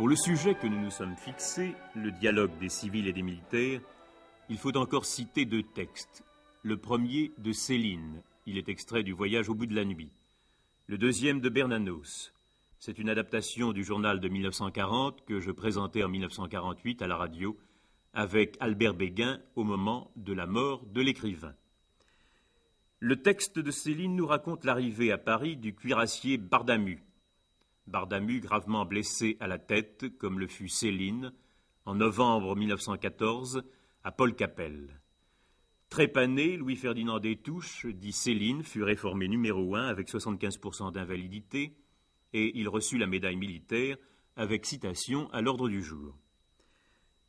Pour le sujet que nous nous sommes fixés, le dialogue des civils et des militaires, il faut encore citer deux textes. Le premier de Céline, il est extrait du voyage au bout de la nuit. Le deuxième de Bernanos. C'est une adaptation du journal de 1940 que je présentais en 1948 à la radio avec Albert Béguin au moment de la mort de l'écrivain. Le texte de Céline nous raconte l'arrivée à Paris du cuirassier Bardamu, Bardamu gravement blessé à la tête, comme le fut Céline, en novembre 1914, à Paul Capel. Trépané, Louis-Ferdinand Touches, dit Céline, fut réformé numéro un avec 75% d'invalidité et il reçut la médaille militaire avec citation à l'ordre du jour.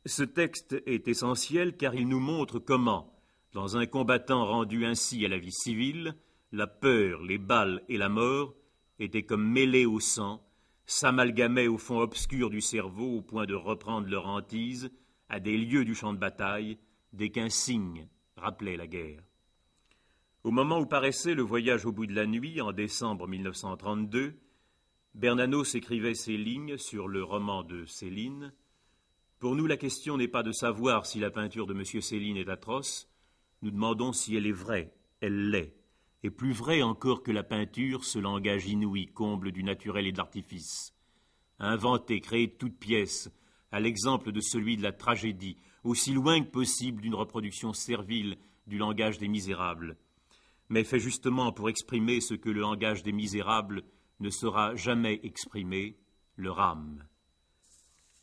Ce texte est essentiel car il nous montre comment, dans un combattant rendu ainsi à la vie civile, la peur, les balles et la mort étaient comme mêlées au sang s'amalgamaient au fond obscur du cerveau au point de reprendre leur hantise à des lieux du champ de bataille dès qu'un signe rappelait la guerre. Au moment où paraissait le voyage au bout de la nuit, en décembre 1932, Bernanos écrivait ces lignes sur le roman de Céline. Pour nous, la question n'est pas de savoir si la peinture de M. Céline est atroce, nous demandons si elle est vraie, elle l'est et plus vrai encore que la peinture, ce langage inouï comble du naturel et de l'artifice. Inventer, créer toute pièce, à l'exemple de celui de la tragédie, aussi loin que possible d'une reproduction servile du langage des misérables, mais fait justement pour exprimer ce que le langage des misérables ne sera jamais exprimé, leur âme.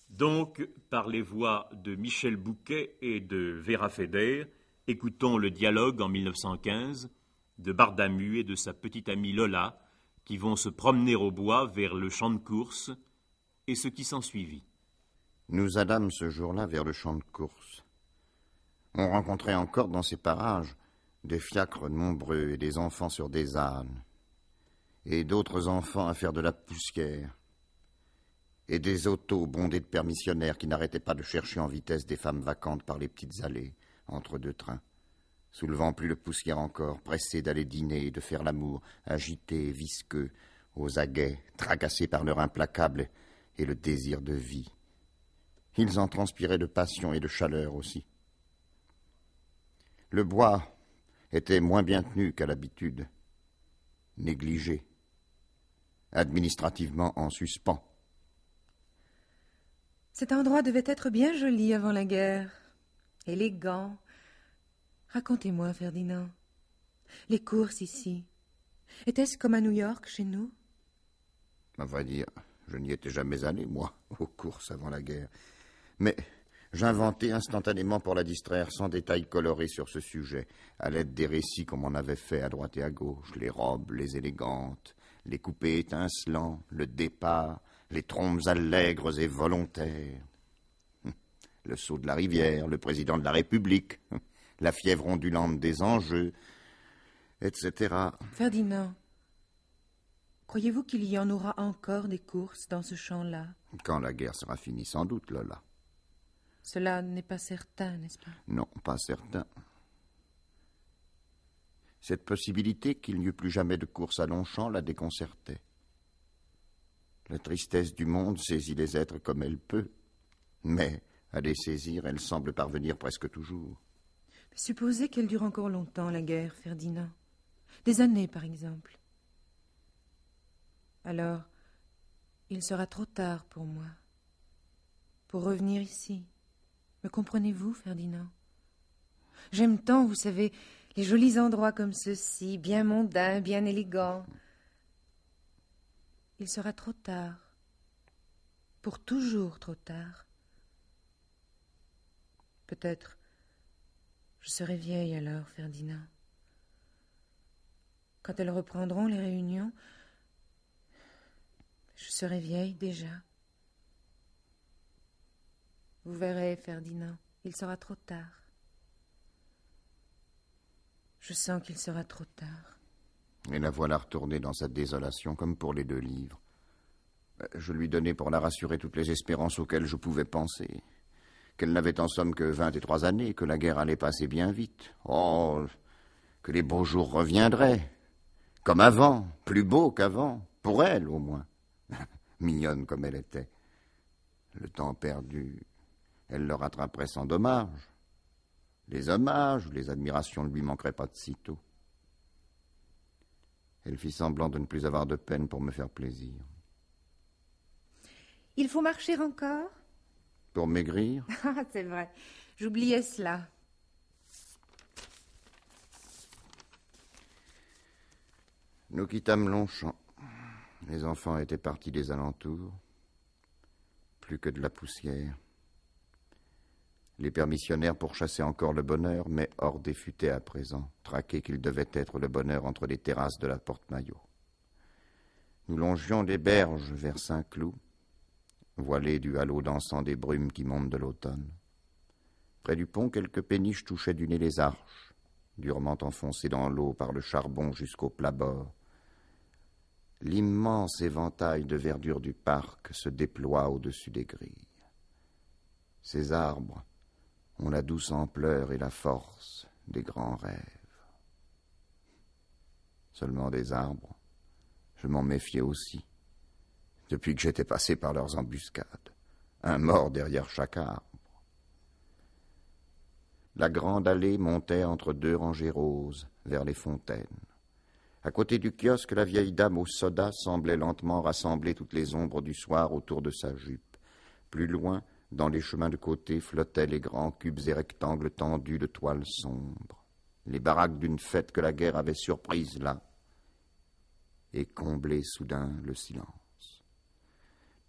Donc, par les voix de Michel Bouquet et de Vera Feder, écoutons le dialogue en 1915 de Bardamu et de sa petite amie Lola, qui vont se promener au bois vers le champ de course, et ce qui s'ensuivit. Nous allâmes ce jour-là vers le champ de course. On rencontrait encore dans ces parages des fiacres nombreux et des enfants sur des ânes, et d'autres enfants à faire de la poussière, et des autos bondés de permissionnaires qui n'arrêtaient pas de chercher en vitesse des femmes vacantes par les petites allées entre deux trains soulevant plus le poussière encore, pressés d'aller dîner et de faire l'amour, agité, visqueux, aux aguets, tracassés par leur implacable et le désir de vie. Ils en transpiraient de passion et de chaleur aussi. Le bois était moins bien tenu qu'à l'habitude, négligé, administrativement en suspens. Cet endroit devait être bien joli avant la guerre, élégant, Racontez-moi, Ferdinand. Les courses ici. Était-ce comme à New York, chez nous À vrai dire, je n'y étais jamais allé, moi, aux courses avant la guerre. Mais j'inventais instantanément pour la distraire sans détails colorés sur ce sujet, à l'aide des récits comme on avait fait à droite et à gauche, les robes, les élégantes, les coupés étincelants, le départ, les trompes allègres et volontaires, hum, le saut de la rivière, le président de la République. Hum la fièvre ondulante des enjeux, etc. Ferdinand, croyez-vous qu'il y en aura encore des courses dans ce champ-là Quand la guerre sera finie, sans doute, Lola. Cela n'est pas certain, n'est-ce pas Non, pas certain. Cette possibilité qu'il n'y eût plus jamais de course à Longchamp la déconcertait. La tristesse du monde saisit les êtres comme elle peut, mais à les saisir, elle semble parvenir presque toujours. Supposez qu'elle dure encore longtemps, la guerre, Ferdinand. Des années, par exemple. Alors, il sera trop tard pour moi. Pour revenir ici. Me comprenez-vous, Ferdinand J'aime tant, vous savez, les jolis endroits comme ceux-ci, bien mondains, bien élégants. Il sera trop tard. Pour toujours trop tard. Peut-être je serai vieille alors, Ferdinand. Quand elles reprendront les réunions, je serai vieille déjà. Vous verrez, Ferdinand, il sera trop tard. Je sens qu'il sera trop tard. Et la voilà retournée dans sa désolation, comme pour les deux livres. Euh, je lui donnais pour la rassurer toutes les espérances auxquelles je pouvais penser qu'elle n'avait en somme que vingt et trois années, que la guerre allait passer bien vite. Oh, que les beaux jours reviendraient, comme avant, plus beaux qu'avant, pour elle au moins, mignonne comme elle était. Le temps perdu, elle le rattraperait sans dommage. Les hommages, les admirations ne lui manqueraient pas de sitôt. Elle fit semblant de ne plus avoir de peine pour me faire plaisir. Il faut marcher encore pour maigrir ah, c'est vrai. J'oubliais cela. Nous quittâmes Longchamp. Les enfants étaient partis des alentours. Plus que de la poussière. Les permissionnaires pourchassaient encore le bonheur, mais hors défuté à présent, traqués qu'il devait être le bonheur entre les terrasses de la porte-maillot. Nous longions les berges vers Saint-Cloud, voilée du halo dansant des brumes qui montent de l'automne. Près du pont, quelques péniches touchaient du nez les arches, durement enfoncées dans l'eau par le charbon jusqu'au plat bord. L'immense éventail de verdure du parc se déploie au-dessus des grilles. Ces arbres ont la douce ampleur et la force des grands rêves. Seulement des arbres, je m'en méfiais aussi depuis que j'étais passé par leurs embuscades, un mort derrière chaque arbre. La grande allée montait entre deux rangées roses vers les fontaines. À côté du kiosque, la vieille dame au soda semblait lentement rassembler toutes les ombres du soir autour de sa jupe. Plus loin, dans les chemins de côté, flottaient les grands cubes et rectangles tendus de toiles sombres, les baraques d'une fête que la guerre avait surprise là, et comblé soudain le silence.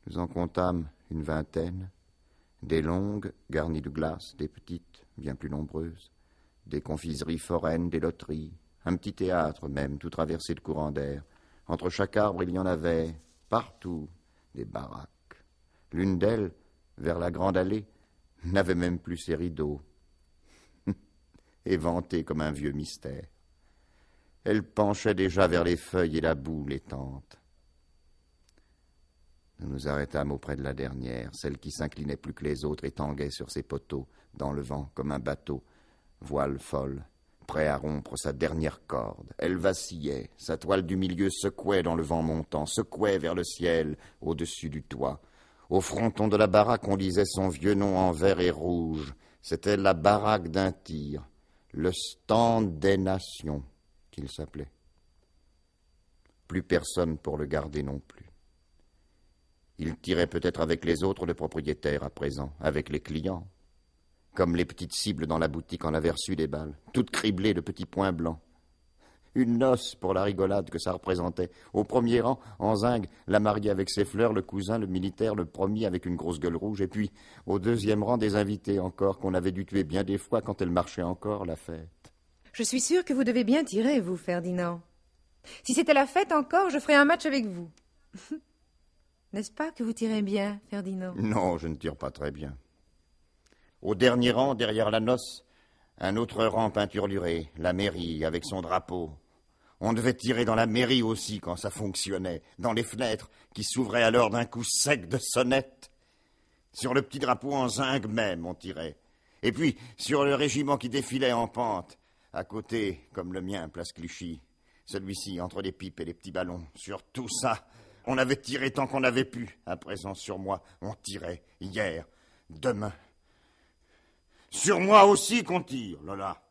Nous en comptâmes une vingtaine, des longues, garnies de glace, des petites, bien plus nombreuses, des confiseries foraines, des loteries, un petit théâtre même, tout traversé de courants d'air. Entre chaque arbre, il y en avait, partout, des baraques. L'une d'elles, vers la grande allée, n'avait même plus ses rideaux, éventée comme un vieux mystère. Elle penchait déjà vers les feuilles et la boue, les tentes. Nous nous arrêtâmes auprès de la dernière, celle qui s'inclinait plus que les autres et tanguait sur ses poteaux, dans le vent, comme un bateau, voile folle, prêt à rompre sa dernière corde. Elle vacillait, sa toile du milieu secouait dans le vent montant, secouait vers le ciel, au-dessus du toit. Au fronton de la baraque, on lisait son vieux nom en vert et rouge. C'était la baraque d'un tir, le stand des nations qu'il s'appelait. Plus personne pour le garder non plus. Il tirait peut-être avec les autres le propriétaire à présent, avec les clients. Comme les petites cibles dans la boutique en avaient reçu des balles, toutes criblées de petits points blancs. Une noce pour la rigolade que ça représentait. Au premier rang, en zingue, la mariée avec ses fleurs, le cousin, le militaire, le premier avec une grosse gueule rouge, et puis au deuxième rang des invités encore qu'on avait dû tuer bien des fois quand elle marchait encore la fête. Je suis sûr que vous devez bien tirer, vous, Ferdinand. Si c'était la fête encore, je ferais un match avec vous. N'est-ce pas que vous tirez bien, Ferdinand Non, je ne tire pas très bien. Au dernier rang, derrière la noce, un autre rang peinturluré, la mairie, avec son drapeau. On devait tirer dans la mairie aussi quand ça fonctionnait, dans les fenêtres, qui s'ouvraient alors d'un coup sec de sonnette. Sur le petit drapeau en zinc même, on tirait. Et puis, sur le régiment qui défilait en pente, à côté, comme le mien, place Clichy, celui-ci entre les pipes et les petits ballons. Sur tout ça, on avait tiré tant qu'on avait pu. À présent, sur moi, on tirait hier, demain. Sur moi aussi qu'on tire, Lola.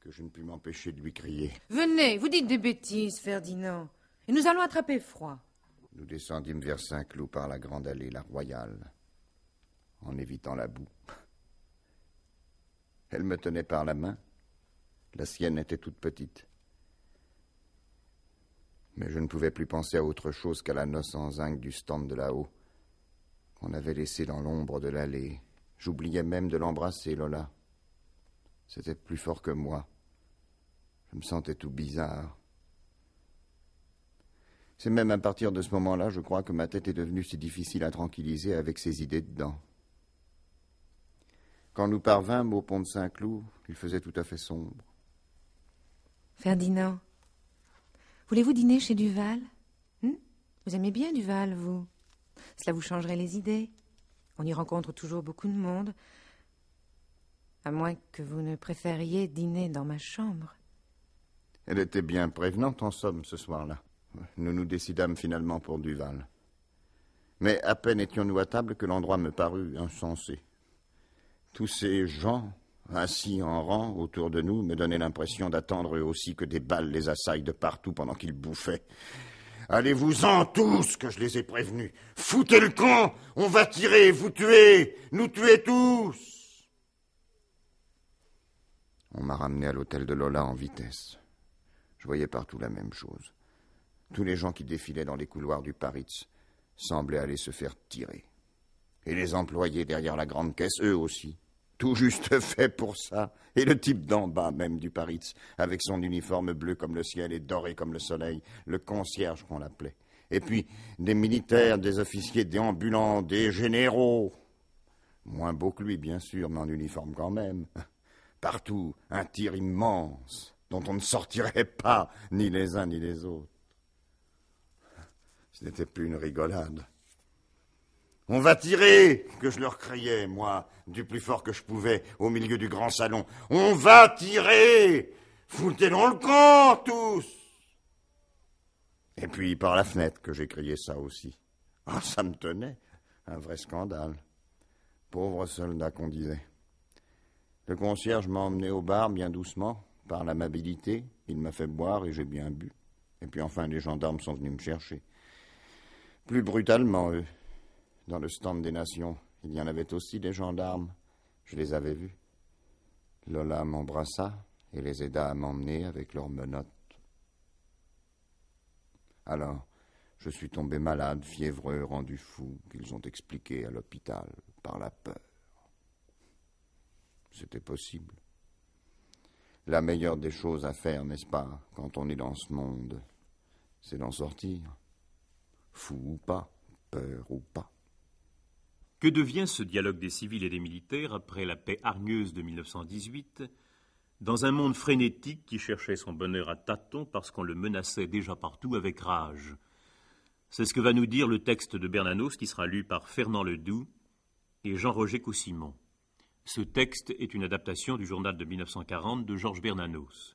Que je ne puis m'empêcher de lui crier. Venez, vous dites des bêtises, Ferdinand. Et nous allons attraper froid. Nous descendîmes vers Saint-Cloud par la grande allée, la royale, en évitant la boue. Elle me tenait par la main. La sienne était toute petite mais je ne pouvais plus penser à autre chose qu'à la noce en zinc du stand de là-haut, qu'on avait laissé dans l'ombre de l'allée. J'oubliais même de l'embrasser, Lola. C'était plus fort que moi. Je me sentais tout bizarre. C'est même à partir de ce moment-là, je crois, que ma tête est devenue si difficile à tranquilliser avec ses idées dedans. Quand nous parvînmes au pont de Saint-Cloud, il faisait tout à fait sombre. Ferdinand, Voulez-vous dîner chez Duval hmm Vous aimez bien Duval, vous Cela vous changerait les idées. On y rencontre toujours beaucoup de monde. À moins que vous ne préfériez dîner dans ma chambre. Elle était bien prévenante, en somme, ce soir-là. Nous nous décidâmes finalement pour Duval. Mais à peine étions-nous à table que l'endroit me parut insensé. Tous ces gens assis en rang autour de nous, me donnaient l'impression d'attendre eux aussi que des balles les assaillent de partout pendant qu'ils bouffaient. Allez-vous-en tous, que je les ai prévenus. Foutez le camp, on va tirer, vous tuer, nous tuer tous. On m'a ramené à l'hôtel de Lola en vitesse. Je voyais partout la même chose. Tous les gens qui défilaient dans les couloirs du Paritz semblaient aller se faire tirer. Et les employés derrière la grande caisse, eux aussi, tout juste fait pour ça. Et le type d'en bas même du Paris, avec son uniforme bleu comme le ciel et doré comme le soleil, le concierge qu'on l'appelait. Et puis des militaires, des officiers, des ambulants, des généraux. Moins beau que lui, bien sûr, mais en uniforme quand même. Partout, un tir immense, dont on ne sortirait pas, ni les uns ni les autres. Ce n'était plus une rigolade. On va tirer, que je leur criais, moi, du plus fort que je pouvais, au milieu du grand salon. On va tirer Foutez dans le camp, tous Et puis par la fenêtre que j'ai crié ça aussi. Ah, ça me tenait, un vrai scandale. Pauvre soldat qu'on disait. Le concierge m'a emmené au bar bien doucement, par l'amabilité. Il m'a fait boire et j'ai bien bu. Et puis enfin, les gendarmes sont venus me chercher. Plus brutalement, eux. Dans le stand des nations, il y en avait aussi des gendarmes. Je les avais vus. Lola m'embrassa et les aida à m'emmener avec leurs menottes. Alors, je suis tombé malade, fiévreux, rendu fou, qu'ils ont expliqué à l'hôpital par la peur. C'était possible. La meilleure des choses à faire, n'est-ce pas, quand on est dans ce monde, c'est d'en sortir. Fou ou pas, peur ou pas. Que devient ce dialogue des civils et des militaires après la paix hargneuse de 1918, dans un monde frénétique qui cherchait son bonheur à tâtons parce qu'on le menaçait déjà partout avec rage C'est ce que va nous dire le texte de Bernanos qui sera lu par Fernand Ledoux et Jean-Roger Coussimon. Ce texte est une adaptation du journal de 1940 de Georges Bernanos.